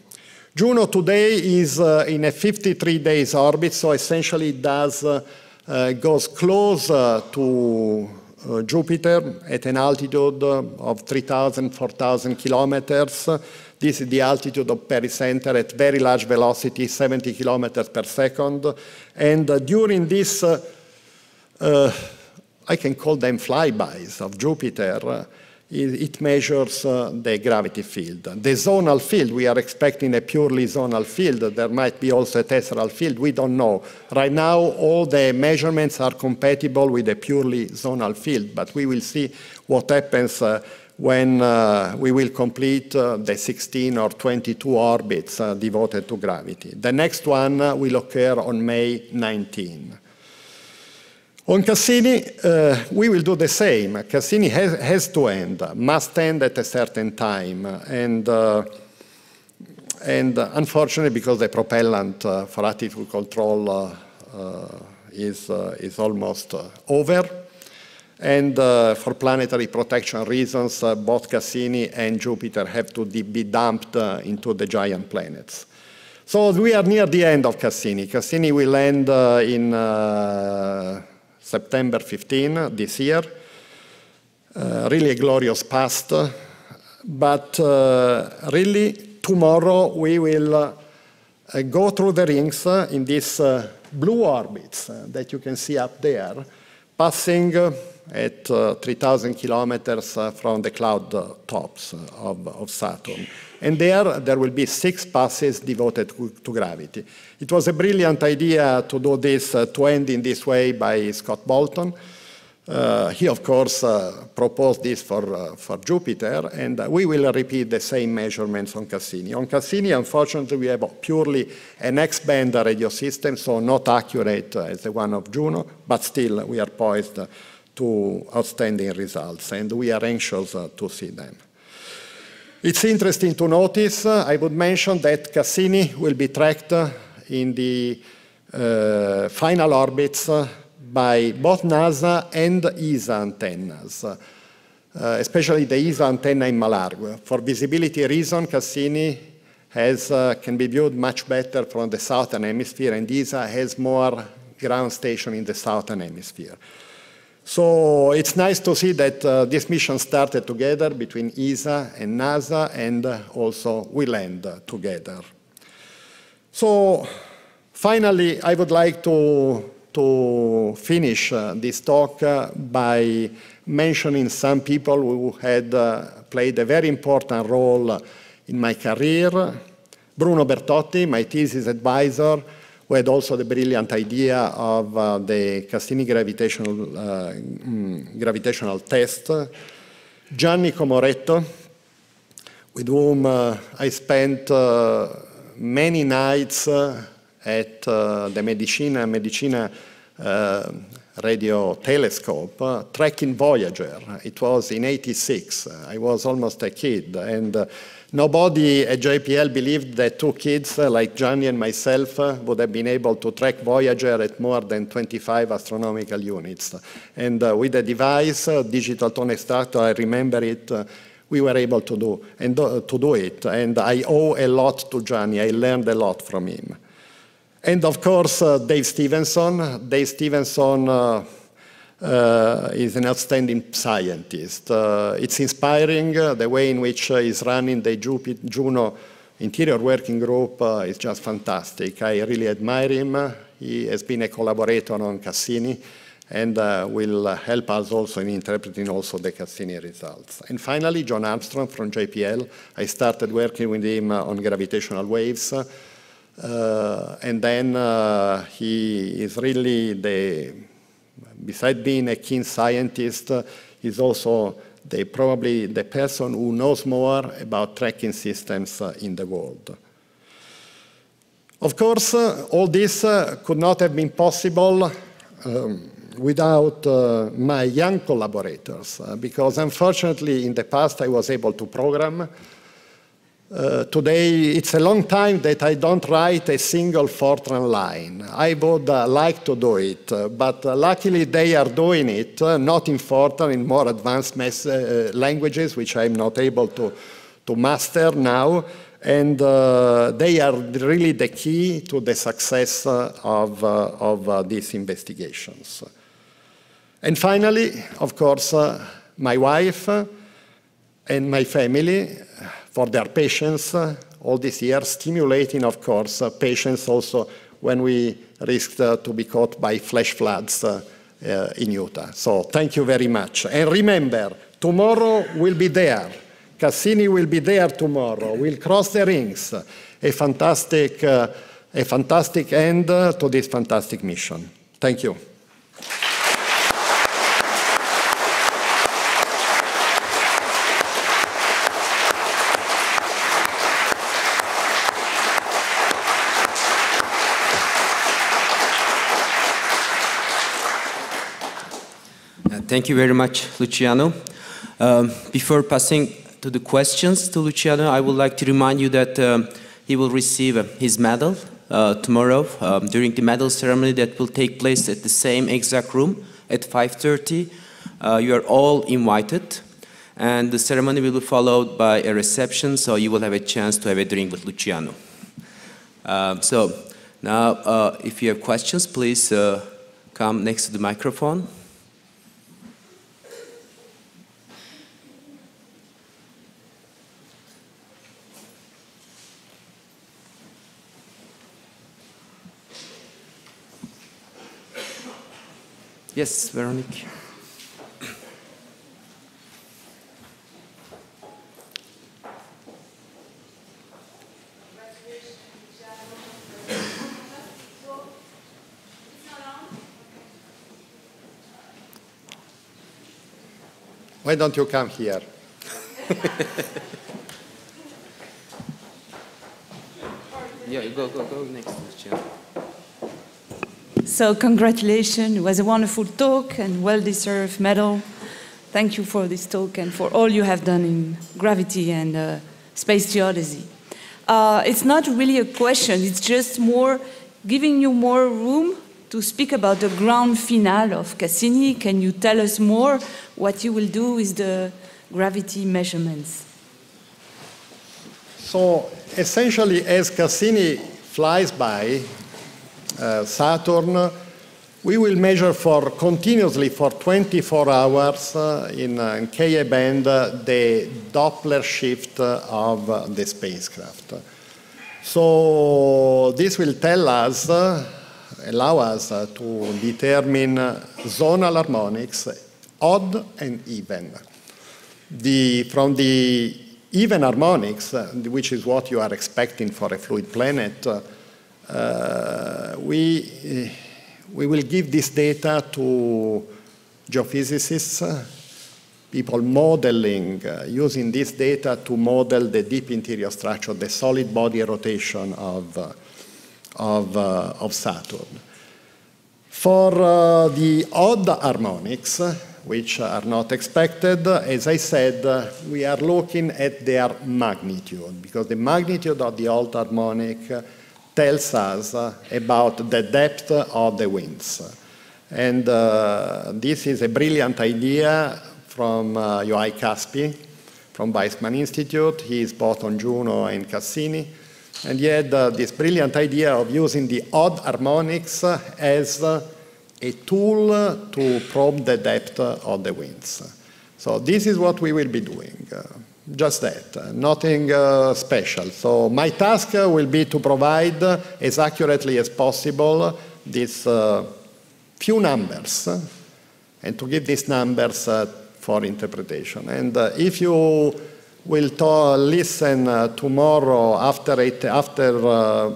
Juno today is uh, in a 53 days orbit, so essentially it does uh, uh, goes close to Jupiter at an altitude of 3,000, 4,000 kilometers. This is the altitude of pericenter at very large velocity, 70 kilometers per second. And uh, during this, uh, uh, I can call them flybys of Jupiter, it measures uh, the gravity field. The zonal field, we are expecting a purely zonal field. There might be also a tesseral field. We don't know. Right now, all the measurements are compatible with a purely zonal field, but we will see what happens uh, when uh, we will complete uh, the 16 or 22 orbits uh, devoted to gravity. The next one uh, will occur on May 19. On Cassini, uh, we will do the same. Cassini has, has, to end, must end at a certain time. And, uh, and unfortunately, because the propellant uh, for attitude control uh, uh, is, uh, is almost over, and for planetary protection reasons, both Cassini and Jupiter have to be dumped into the giant planets. So we are near the end of Cassini. Cassini will end in September 15 this year. Uh, really a glorious past, but uh, really tomorrow we will uh, go through the rings uh, in these uh, blue orbits uh, that you can see up there, passing at uh, 3,000 kilometers uh, from the cloud tops of, of Saturn. And there, there will be six passes devoted to gravity. It was a brilliant idea to do this, uh, to end in this way by Scott Bolton. Uh, he, of course, uh, proposed this for, uh, for Jupiter, and we will repeat the same measurements on Cassini. On Cassini, unfortunately, we have purely an X-band radio system, so not accurate as the one of Juno, but still we are poised to outstanding results, and we are anxious uh, to see them. It's interesting to notice, uh, I would mention that Cassini will be tracked uh, in the final orbits by both NASA and ESA antennas, especially the ESA antenna in Malargue. For visibility reason, Cassini can be viewed much better from the southern hemisphere, and ESA has more ground station in the southern hemisphere. So it's nice to see that uh, this mission started together between ESA and NASA, and uh, also we land uh, together. So finally, I would like to, to finish uh, this talk by mentioning some people who had played a very important role in my career. Bruno Bertotti, my thesis advisor, we had also the brilliant idea of uh, the Cassini gravitational, uh, mm, gravitational test. Gianni Comoretto, with whom uh, I spent uh, many nights uh, at uh, the Medicina, Medicina radio telescope, tracking Voyager. It was in 86. I was almost a kid. and Nobody at JPL believed that two kids uh, like Johnny and myself uh, would have been able to track Voyager at more than 25 astronomical units. And uh, with a device, uh, digital tone extractor, I remember it, uh, we were able to do, and, to do it. And I owe a lot to Johnny. I learned a lot from him. And of course, uh, Dave Stevenson. Dave Stevenson uh, is an outstanding scientist. Uh, it's inspiring uh, the way in which uh, he's running the Jupiter, Juno Interior Working Group uh, is just fantastic. I really admire him. He has been a collaborator on Cassini and uh, will help us also in interpreting also the Cassini results. And finally, John Armstrong from JPL. I started working with him on gravitational waves. and then he is really the Besides being a keen scientist, is also probably the person who knows more about tracking systems uh, in the world. Of course, uh, all this uh, could not have been possible um, without uh, my young collaborators, uh, because unfortunately in the past I was able to program, uh, today, it's a long time that I don't write a single Fortran line. I would uh, like to do it, uh, but uh, luckily they are doing it, uh, not in Fortran, in more advanced uh, languages, which I'm not able to, to master now. And they are really the key to the success of, of these investigations. And finally, of course, my wife and my family for their patients all this year, stimulating, of course, uh, patients also when we risked uh, to be caught by flash floods uh, in Utah. So thank you very much. And remember, tomorrow will be there. Cassini will be there tomorrow. We'll cross the rings. A fantastic, uh, a fantastic end uh, to this fantastic mission. Thank you. Thank you very much, Luciano. Um, before passing to the questions to Luciano, I would like to remind you that um, he will receive uh, his medal uh, tomorrow um, during the medal ceremony that will take place at the same exact room at 5.30. Uh, you are all invited. And the ceremony will be followed by a reception, so you will have a chance to have a drink with Luciano. Um, so now, uh, if you have questions, please uh, come next to the microphone. Yes, Veronique. Why don't you come here? yeah, go, go, go next to the chair. So congratulations. It was a wonderful talk and well-deserved medal. Thank you for this talk and for all you have done in gravity and uh, space geodesy. Uh, it's not really a question. It's just more giving you more room to speak about the grand finale of Cassini. Can you tell us more what you will do with the gravity measurements? So essentially, as Cassini flies by, uh, Saturn, we will measure for continuously for 24 hours uh, in, uh, in Ka band uh, the Doppler shift uh, of uh, the spacecraft. So this will tell us, allow us to determine zonal harmonics, odd and even. The, from the even harmonics, which is what you are expecting for a fluid planet, uh, we, uh, we will give this data to geophysicists, uh, people modeling, using this data to model the deep interior structure, the solid body rotation of, of, of Saturn. For uh, the odd harmonics, which are not expected, as I said, uh, we are looking at their magnitude, because the magnitude of the odd harmonic tells us about the depth of the winds. And uh, this is a brilliant idea from uh, Yoai Caspi from Weissman Institute. He is both on Juno and Cassini. And he had uh, this brilliant idea of using the odd harmonics as uh, a tool to probe the depth of the winds. So this is what we will be doing just that, nothing uh, special. So my task uh, will be to provide as accurately as possible these uh, few numbers uh, and to give these numbers uh, for interpretation. And uh, if you will listen tomorrow after, eight, after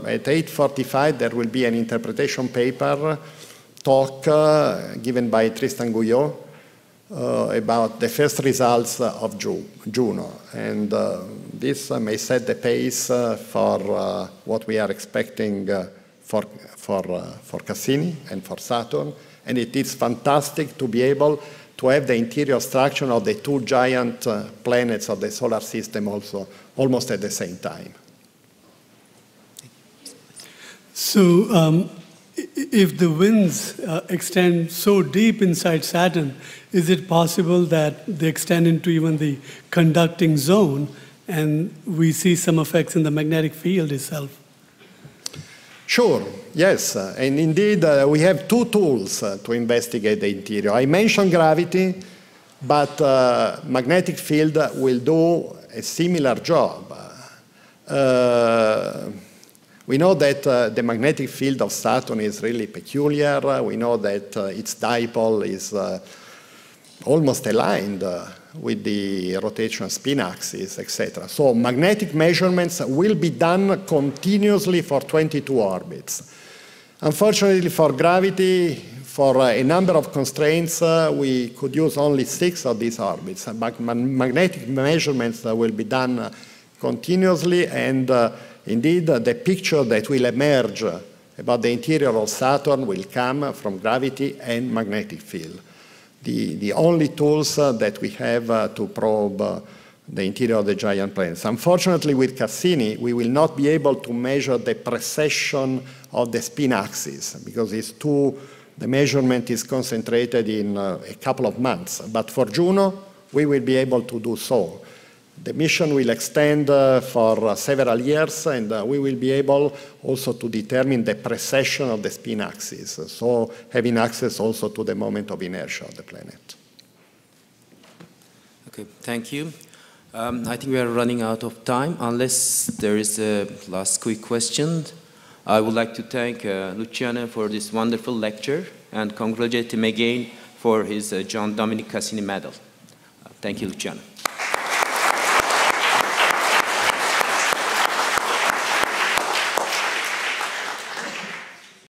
at 8.45, there will be an interpretation paper talk given by Tristan Guyot uh, about the first results of Ju Juno. And uh, this uh, may set the pace for what we are expecting for, for, for Cassini and for Saturn. And it is fantastic to be able to have the interior structure of the two giant uh, planets of the solar system also almost at the same time. So um, if the winds uh, extend so deep inside Saturn, is it possible that they extend into even the conducting zone and we see some effects in the magnetic field itself? Sure, yes. Uh, and indeed, uh, we have two tools uh, to investigate the interior. I mentioned gravity, but uh, magnetic field will do a similar job. Uh, we know that uh, the magnetic field of Saturn is really peculiar. We know that its dipole is almost aligned uh, with the rotation spin axis, etc. So magnetic measurements will be done continuously for 22 orbits. Unfortunately for gravity, for uh, a number of constraints, uh, we could use only six of these orbits. But ma magnetic measurements uh, will be done uh, continuously, and uh, indeed the picture that will emerge about the interior of Saturn will come from gravity and magnetic field the, the only tools uh, that we have uh, to probe uh, the interior of the giant planets. Unfortunately, with Cassini, we will not be able to measure the precession of the spin axis because it's too, the measurement is concentrated in a couple of months. But for Juno, we will be able to do so the mission will extend uh, for uh, several years and uh, we will be able also to determine the precession of the spin axis, uh, so having access also to the moment of inertia of the planet. Okay, thank you. Um, I think we are running out of time unless there is a last quick question. I would like to thank uh, Luciano for this wonderful lecture and congratulate him again for his uh, John Dominic Cassini medal. thank you, Luciano.